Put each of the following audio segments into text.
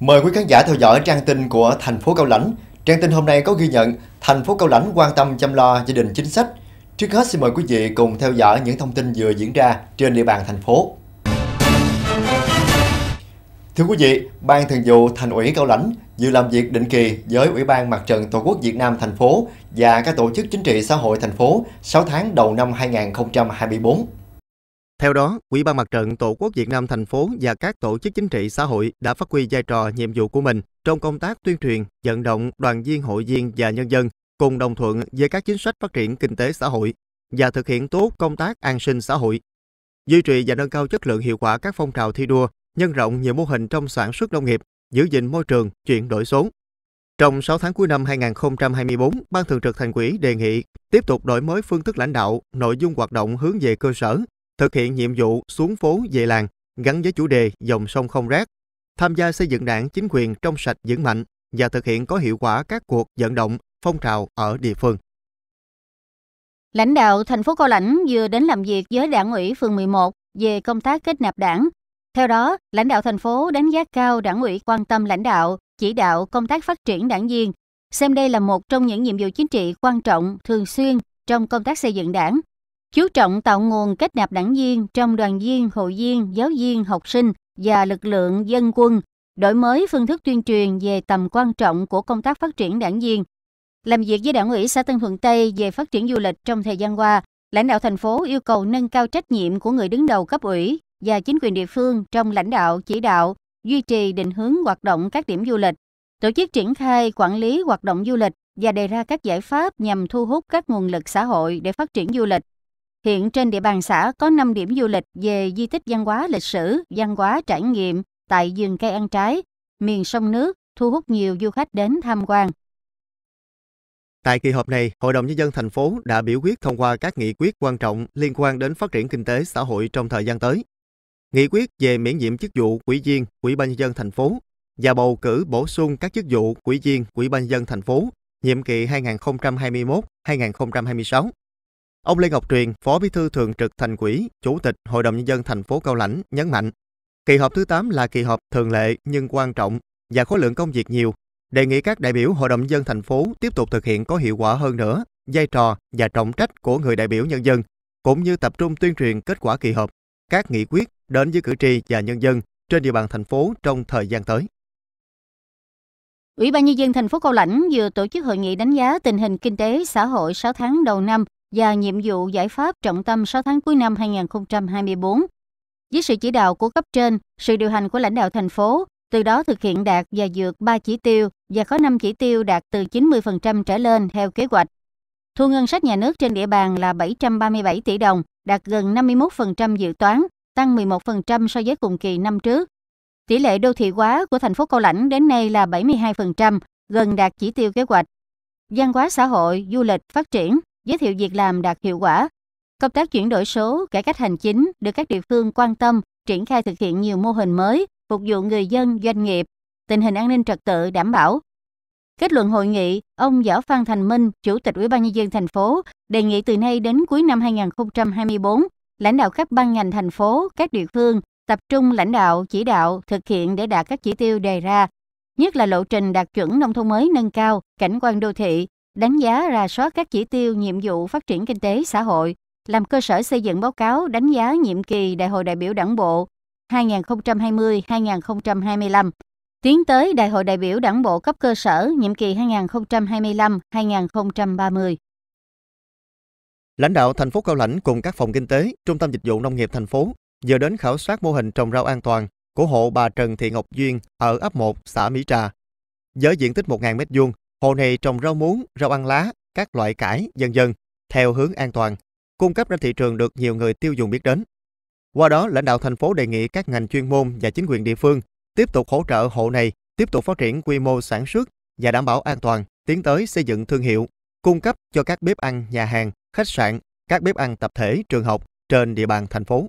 Mời quý khán giả theo dõi trang tin của thành phố Cao Lãnh. Trang tin hôm nay có ghi nhận thành phố Cao Lãnh quan tâm chăm lo gia đình chính sách. Trước hết xin mời quý vị cùng theo dõi những thông tin vừa diễn ra trên địa bàn thành phố. Thưa quý vị, Ban Thường vụ Thành ủy Cao Lãnh vừa làm việc định kỳ với Ủy ban Mặt trận Tổ quốc Việt Nam thành phố và các tổ chức chính trị xã hội thành phố 6 tháng đầu năm 2024. Theo đó, Ủy ban Mặt trận Tổ quốc Việt Nam thành phố và các tổ chức chính trị xã hội đã phát huy vai trò nhiệm vụ của mình trong công tác tuyên truyền, vận động đoàn viên hội viên và nhân dân cùng đồng thuận với các chính sách phát triển kinh tế xã hội và thực hiện tốt công tác an sinh xã hội. Duy trì và nâng cao chất lượng hiệu quả các phong trào thi đua, nhân rộng nhiều mô hình trong sản xuất nông nghiệp, giữ gìn môi trường, chuyển đổi số. Trong 6 tháng cuối năm 2024, Ban Thường trực Thành ủy đề nghị tiếp tục đổi mới phương thức lãnh đạo, nội dung hoạt động hướng về cơ sở, thực hiện nhiệm vụ xuống phố về làng gắn với chủ đề dòng sông không rác, tham gia xây dựng đảng chính quyền trong sạch vững mạnh và thực hiện có hiệu quả các cuộc vận động, phong trào ở địa phương. Lãnh đạo thành phố Cao Lãnh vừa đến làm việc với đảng ủy phường 11 về công tác kết nạp đảng. Theo đó, lãnh đạo thành phố đánh giá cao đảng ủy quan tâm lãnh đạo, chỉ đạo công tác phát triển đảng viên, xem đây là một trong những nhiệm vụ chính trị quan trọng thường xuyên trong công tác xây dựng đảng, chú trọng tạo nguồn kết nạp đảng viên trong đoàn viên, hội viên, giáo viên, học sinh và lực lượng dân quân, đổi mới phương thức tuyên truyền về tầm quan trọng của công tác phát triển đảng viên. Làm việc với Đảng ủy xã Tân Thuận Tây về phát triển du lịch trong thời gian qua, lãnh đạo thành phố yêu cầu nâng cao trách nhiệm của người đứng đầu cấp ủy và chính quyền địa phương trong lãnh đạo, chỉ đạo, duy trì định hướng hoạt động các điểm du lịch, tổ chức triển khai quản lý hoạt động du lịch và đề ra các giải pháp nhằm thu hút các nguồn lực xã hội để phát triển du lịch Hiện trên địa bàn xã có 5 điểm du lịch về di tích văn hóa lịch sử, văn hóa trải nghiệm tại vườn cây ăn trái, miền sông nước, thu hút nhiều du khách đến tham quan. Tại kỳ họp này, Hội đồng Nhân dân thành phố đã biểu quyết thông qua các nghị quyết quan trọng liên quan đến phát triển kinh tế xã hội trong thời gian tới. Nghị quyết về miễn nhiệm chức vụ quỹ viên quỹ ban Nhân dân thành phố và bầu cử bổ sung các chức vụ quỹ viên quỹ ban Nhân dân thành phố nhiệm kỳ 2021-2026 Ông Lê Ngọc Truyền, Phó Bí thư Thường trực Thành ủy, Chủ tịch Hội đồng nhân dân thành phố Cao Lãnh nhấn mạnh, kỳ họp thứ 8 là kỳ họp thường lệ nhưng quan trọng và khối lượng công việc nhiều, đề nghị các đại biểu Hội đồng nhân dân thành phố tiếp tục thực hiện có hiệu quả hơn nữa vai trò và trọng trách của người đại biểu nhân dân, cũng như tập trung tuyên truyền kết quả kỳ họp, các nghị quyết đến với cử tri và nhân dân trên địa bàn thành phố trong thời gian tới. Ủy ban nhân dân thành phố Cao Lãnh vừa tổ chức hội nghị đánh giá tình hình kinh tế xã hội 6 tháng đầu năm và nhiệm vụ giải pháp trọng tâm 6 tháng cuối năm 2024. Dưới sự chỉ đạo của cấp trên, sự điều hành của lãnh đạo thành phố, từ đó thực hiện đạt và dược 3 chỉ tiêu và có 5 chỉ tiêu đạt từ 90% trở lên theo kế hoạch. Thu ngân sách nhà nước trên địa bàn là 737 tỷ đồng, đạt gần 51% dự toán, tăng 11% so với cùng kỳ năm trước. Tỷ lệ đô thị hóa của thành phố Cao Lãnh đến nay là 72%, gần đạt chỉ tiêu kế hoạch. Văn hóa xã hội, du lịch phát triển giới thiệu việc làm đạt hiệu quả. Công tác chuyển đổi số, cải cách hành chính được các địa phương quan tâm, triển khai thực hiện nhiều mô hình mới, phục vụ người dân, doanh nghiệp. Tình hình an ninh trật tự đảm bảo. Kết luận hội nghị, ông Võ Phan Thành Minh, Chủ tịch Ủy ban nhân dân thành phố, đề nghị từ nay đến cuối năm 2024, lãnh đạo các ban ngành thành phố, các địa phương tập trung lãnh đạo, chỉ đạo thực hiện để đạt các chỉ tiêu đề ra, nhất là lộ trình đạt chuẩn nông thôn mới nâng cao, cảnh quan đô thị, đánh giá ra soát các chỉ tiêu nhiệm vụ phát triển kinh tế xã hội, làm cơ sở xây dựng báo cáo đánh giá nhiệm kỳ Đại hội đại biểu Đảng bộ 2020-2025, tiến tới Đại hội đại biểu Đảng bộ cấp cơ sở nhiệm kỳ 2025-2030. Lãnh đạo thành phố Cao Lãnh cùng các phòng kinh tế, trung tâm dịch vụ nông nghiệp thành phố giờ đến khảo sát mô hình trồng rau an toàn của hộ bà Trần Thị Ngọc Duyên ở ấp 1, xã Mỹ Trà. Với diện tích 1.000 m2, Hồ này trồng rau muống, rau ăn lá, các loại cải, dần dần, theo hướng an toàn, cung cấp ra thị trường được nhiều người tiêu dùng biết đến. Qua đó, lãnh đạo thành phố đề nghị các ngành chuyên môn và chính quyền địa phương tiếp tục hỗ trợ hộ này tiếp tục phát triển quy mô sản xuất và đảm bảo an toàn, tiến tới xây dựng thương hiệu, cung cấp cho các bếp ăn, nhà hàng, khách sạn, các bếp ăn tập thể, trường học trên địa bàn thành phố.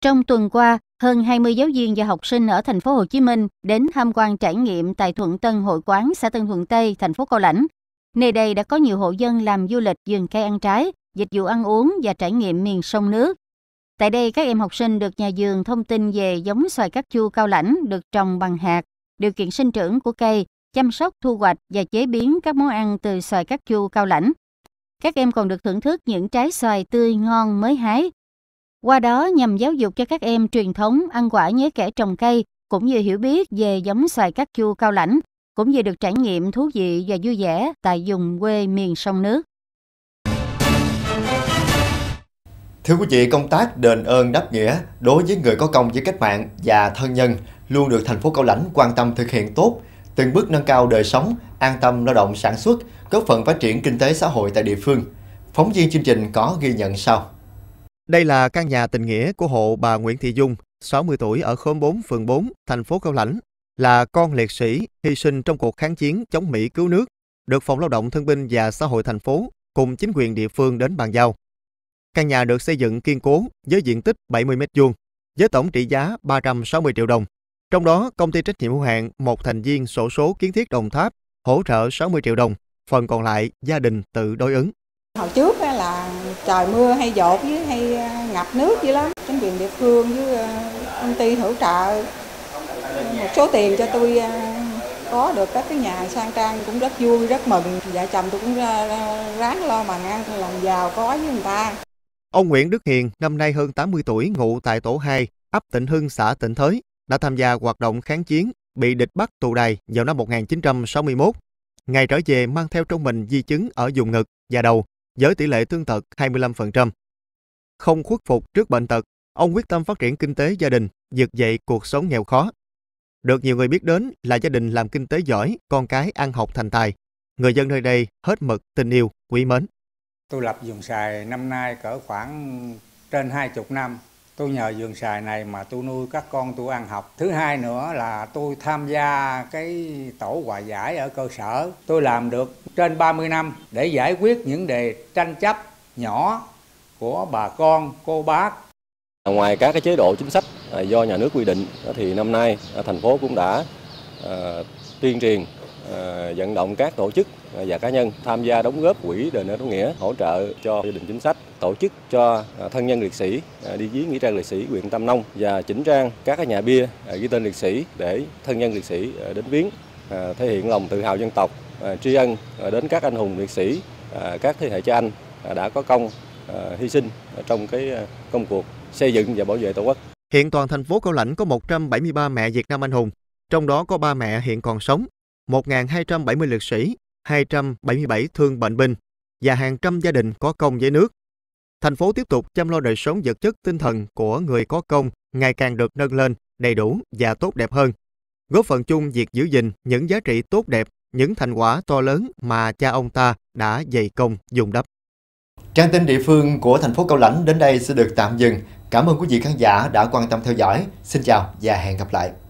Trong tuần qua, hơn 20 giáo viên và học sinh ở thành phố Hồ Chí Minh đến tham quan trải nghiệm tại Thuận Tân Hội quán xã Tân Thuận Tây, thành phố Cao Lãnh. Nơi đây đã có nhiều hộ dân làm du lịch vườn cây ăn trái, dịch vụ ăn uống và trải nghiệm miền sông nước. Tại đây, các em học sinh được nhà vườn thông tin về giống xoài cát chu cao lãnh được trồng bằng hạt, điều kiện sinh trưởng của cây, chăm sóc, thu hoạch và chế biến các món ăn từ xoài cát chu cao lãnh. Các em còn được thưởng thức những trái xoài tươi ngon mới hái, qua đó nhằm giáo dục cho các em truyền thống ăn quả nhớ kẻ trồng cây, cũng như hiểu biết về giống xoài cát chua cao lãnh, cũng như được trải nghiệm thú vị và vui vẻ tại vùng quê miền sông nước. Thưa quý vị, công tác đền ơn đáp nghĩa đối với người có công với cách mạng và thân nhân luôn được thành phố Cao Lãnh quan tâm thực hiện tốt, từng bước nâng cao đời sống, an tâm lao động sản xuất, góp phần phát triển kinh tế xã hội tại địa phương. Phóng viên chương trình có ghi nhận sau. Đây là căn nhà tình nghĩa của hộ bà Nguyễn Thị Dung, 60 tuổi ở khóm 4, phường 4, thành phố Cao Lãnh, là con liệt sĩ hy sinh trong cuộc kháng chiến chống Mỹ cứu nước, được Phòng Lao động Thương binh và Xã hội thành phố cùng chính quyền địa phương đến bàn giao. Căn nhà được xây dựng kiên cố với diện tích 70 m2, với tổng trị giá 360 triệu đồng. Trong đó, công ty trách nhiệm hữu hạn một thành viên sổ số kiến thiết Đồng Tháp hỗ trợ 60 triệu đồng, phần còn lại gia đình tự đối ứng. Hồi trước là trời mưa hay dột với hay à, ngập nước dữ lắm chính quyền địa phương với à, công ty hỗ trợ à, một số tiền cho tôi có được các cái nhà sang trang cũng rất vui rất mừng vợ chồng tôi cũng ráng lo mà ăn làm giàu có với người ta Ông Nguyễn Đức Hiền, năm nay hơn 80 tuổi, ngụ tại tổ 2, ấp Tịnh Hưng, xã Tịnh Thới, đã tham gia hoạt động kháng chiến, bị địch bắt tù đài vào năm 1961. Ngày trở về mang theo trong mình di chứng ở vùng ngực và đầu với tỷ lệ thương tật 25%. Không khuất phục trước bệnh tật, ông quyết tâm phát triển kinh tế gia đình, vực dậy cuộc sống nghèo khó. Được nhiều người biết đến là gia đình làm kinh tế giỏi, con cái ăn học thành tài. Người dân nơi đây hết mực tình yêu, quý mến. Tôi lập dùng xài năm nay cỡ khoảng trên 20 năm tôi nhờ vườn xài này mà tôi nuôi các con tôi ăn học thứ hai nữa là tôi tham gia cái tổ hòa giải ở cơ sở tôi làm được trên 30 năm để giải quyết những đề tranh chấp nhỏ của bà con cô bác ngoài các cái chế độ chính sách à, do nhà nước quy định thì năm nay à, thành phố cũng đã à, tuyên truyền vận động các tổ chức và cá nhân tham gia đóng góp quỹ đền ơn đáp nghĩa hỗ trợ cho gia đình chính sách tổ chức cho à, thân nhân liệt sĩ à, đi viếng nghĩa trang liệt sĩ huyện Tam Nông và chỉnh trang các nhà bia à, ghi tên liệt sĩ để thân nhân liệt sĩ đến viếng thể hiện lòng tự hào dân tộc tri ân đến các anh hùng liệt sĩ các thế hệ cha anh đã có công hy sinh trong cái công cuộc xây dựng và bảo vệ tổ quốc. Hiện toàn thành phố Cao Lãnh có 173 mẹ Việt Nam anh hùng, trong đó có 3 mẹ hiện còn sống, 1.270 liệt sĩ, 277 thương bệnh binh và hàng trăm gia đình có công với nước thành phố tiếp tục chăm lo đời sống vật chất tinh thần của người có công ngày càng được nâng lên, đầy đủ và tốt đẹp hơn, góp phần chung việc giữ gìn những giá trị tốt đẹp, những thành quả to lớn mà cha ông ta đã dày công dùng đắp. Trang tin địa phương của thành phố Cao Lãnh đến đây sẽ được tạm dừng. Cảm ơn quý vị khán giả đã quan tâm theo dõi. Xin chào và hẹn gặp lại.